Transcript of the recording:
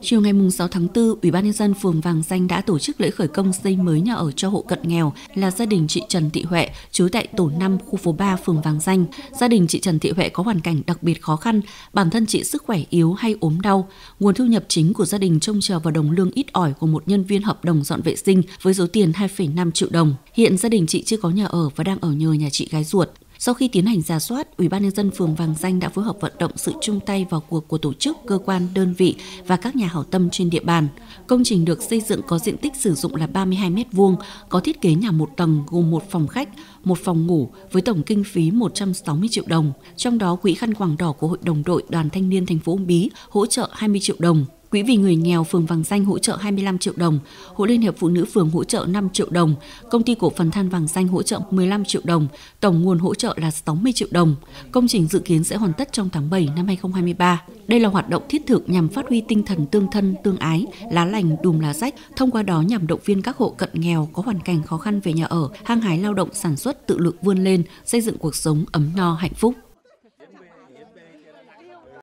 Chiều ngày 6 tháng 4, Ủy ban nhân dân phường Vàng Danh đã tổ chức lễ khởi công xây mới nhà ở cho hộ cận nghèo là gia đình chị Trần Thị Huệ, trú tại tổ 5, khu phố 3, phường Vàng Danh. Gia đình chị Trần Thị Huệ có hoàn cảnh đặc biệt khó khăn, bản thân chị sức khỏe yếu hay ốm đau. Nguồn thu nhập chính của gia đình trông chờ vào đồng lương ít ỏi của một nhân viên hợp đồng dọn vệ sinh với số tiền 2,5 triệu đồng. Hiện gia đình chị chưa có nhà ở và đang ở nhờ nhà chị gái ruột. Sau khi tiến hành giả soát, Ủy ban nhân dân phường Vàng Danh đã phối hợp vận động sự chung tay vào cuộc của tổ chức, cơ quan, đơn vị và các nhà hảo tâm trên địa bàn. Công trình được xây dựng có diện tích sử dụng là 32 m2, có thiết kế nhà một tầng gồm một phòng khách, một phòng ngủ với tổng kinh phí 160 triệu đồng. Trong đó, quỹ khăn quàng đỏ của Hội đồng đội Đoàn Thanh niên thành phố Uông Bí hỗ trợ 20 triệu đồng. Quỹ vì người nghèo phường Vàng Danh hỗ trợ 25 triệu đồng, Hội Liên hiệp Phụ nữ phường hỗ trợ 5 triệu đồng, Công ty cổ phần than Vàng Danh hỗ trợ 15 triệu đồng, tổng nguồn hỗ trợ là 60 triệu đồng. Công trình dự kiến sẽ hoàn tất trong tháng 7 năm 2023. Đây là hoạt động thiết thực nhằm phát huy tinh thần tương thân, tương ái, lá lành đùm lá rách, thông qua đó nhằm động viên các hộ cận nghèo có hoàn cảnh khó khăn về nhà ở, hăng hái lao động sản xuất tự lực vươn lên, xây dựng cuộc sống ấm no hạnh phúc.